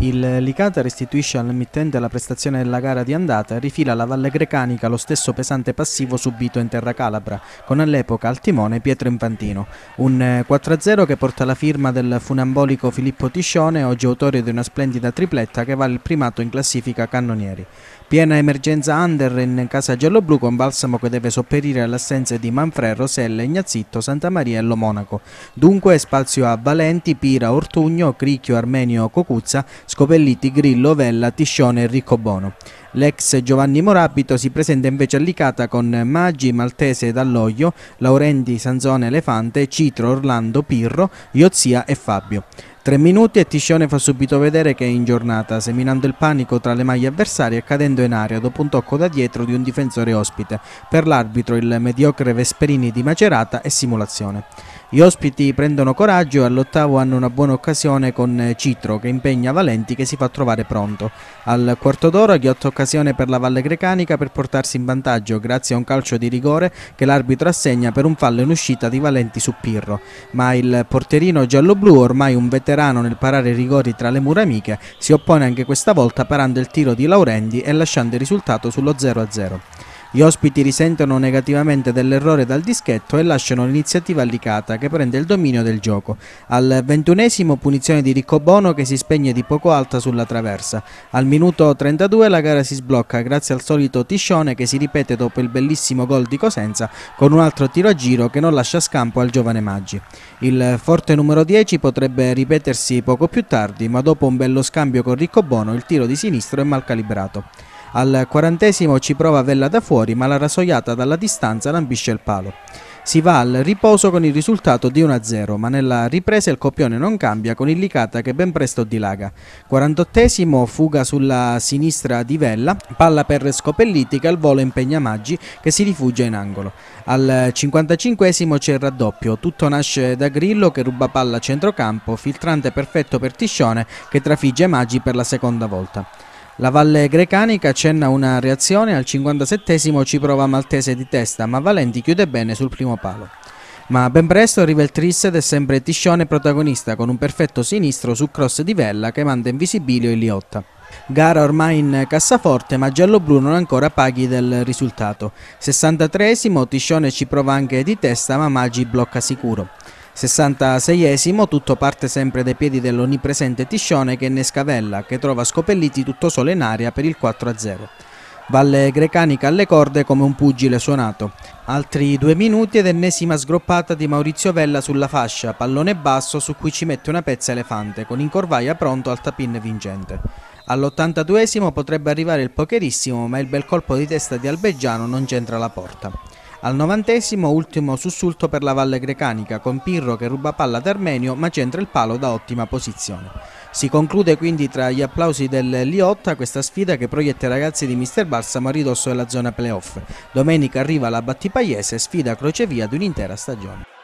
Il Licata restituisce all'emittente la prestazione della gara di andata e rifila alla Valle Grecanica lo stesso pesante passivo subito in terra calabra, con all'epoca al timone Pietro Infantino. Un 4-0 eh, che porta la firma del funambolico Filippo Tiscione, oggi autore di una splendida tripletta che vale il primato in classifica cannonieri. Piena emergenza under in casa gialloblu con Balsamo che deve sopperire all'assenza di Manfred, Roselle, Ignazzitto, Santa Maria e Lo Monaco. Dunque spazio a Valenti, Pira, Ortugno, Cricchio, Armenio, Cocuzza, Scopelliti, Grillo, Vella, Tiscione e Ricco Bono. L'ex Giovanni Morabito si presenta invece allicata con Maggi, Maltese e Dall'Oglio, Laurenti, Sanzone Elefante, Citro, Orlando, Pirro, Iozia e Fabio. Tre minuti e Tiscione fa subito vedere che è in giornata, seminando il panico tra le maglie avversarie e cadendo in aria dopo un tocco da dietro di un difensore ospite. Per l'arbitro il mediocre Vesperini di Macerata e simulazione. Gli ospiti prendono coraggio e all'ottavo hanno una buona occasione con Citro che impegna Valenti che si fa trovare pronto. Al quarto d'ora ghiotta occasione per la Valle Grecanica per portarsi in vantaggio grazie a un calcio di rigore che l'arbitro assegna per un fallo in uscita di Valenti su Pirro. Ma il porterino giallo-blu, ormai un veterano veterano nel parare i rigori tra le mura amiche, si oppone anche questa volta parando il tiro di Laurendi e lasciando il risultato sullo 0-0. Gli ospiti risentono negativamente dell'errore dal dischetto e lasciano l'iniziativa allicata che prende il dominio del gioco. Al ventunesimo punizione di Riccobono che si spegne di poco alta sulla traversa. Al minuto 32 la gara si sblocca grazie al solito Tiscione che si ripete dopo il bellissimo gol di Cosenza con un altro tiro a giro che non lascia scampo al giovane Maggi. Il forte numero 10 potrebbe ripetersi poco più tardi ma dopo un bello scambio con Riccobono il tiro di sinistro è mal calibrato. Al quarantesimo ci prova Vella da fuori, ma la rasoiata dalla distanza lambisce il palo. Si va al riposo con il risultato di 1-0, ma nella ripresa il copione non cambia con il Licata che ben presto dilaga. 48 fuga sulla sinistra di Vella, palla per Scopelliti che al volo impegna Maggi che si rifugia in angolo. Al 55 c'è il raddoppio, tutto nasce da Grillo che ruba palla a centrocampo, filtrante perfetto per Tiscione che trafigge Maggi per la seconda volta. La Valle Grecanica accenna una reazione, al 57 ci prova Maltese di testa, ma Valenti chiude bene sul primo palo. Ma ben presto arriva il tris ed è sempre Tiscione protagonista con un perfetto sinistro su cross di Vella che manda in visibilio il Liotta. Gara ormai in cassaforte ma giallo-blu non ancora paghi del risultato. 63esimo Tiscione ci prova anche di testa ma Maggi blocca sicuro. 66esimo, tutto parte sempre dai piedi dell'onnipresente Tiscione che ne scavella, che trova Scopelliti tutto solo in aria per il 4-0. Valle Grecanica alle corde come un pugile suonato. Altri due minuti ed ennesima sgroppata di Maurizio Vella sulla fascia, pallone basso su cui ci mette una pezza elefante, con incorvaia pronto al tapin vincente. All'82esimo potrebbe arrivare il pokerissimo, ma il bel colpo di testa di Albeggiano non c'entra la porta. Al novantesimo ultimo sussulto per la Valle Grecanica con Pirro che ruba palla ad Armenio ma centra il palo da ottima posizione. Si conclude quindi tra gli applausi del Liotta questa sfida che proietta i ragazzi di Mister Balsamo a ridosso della zona playoff. Domenica arriva la Battipaiese sfida crocevia di un'intera stagione.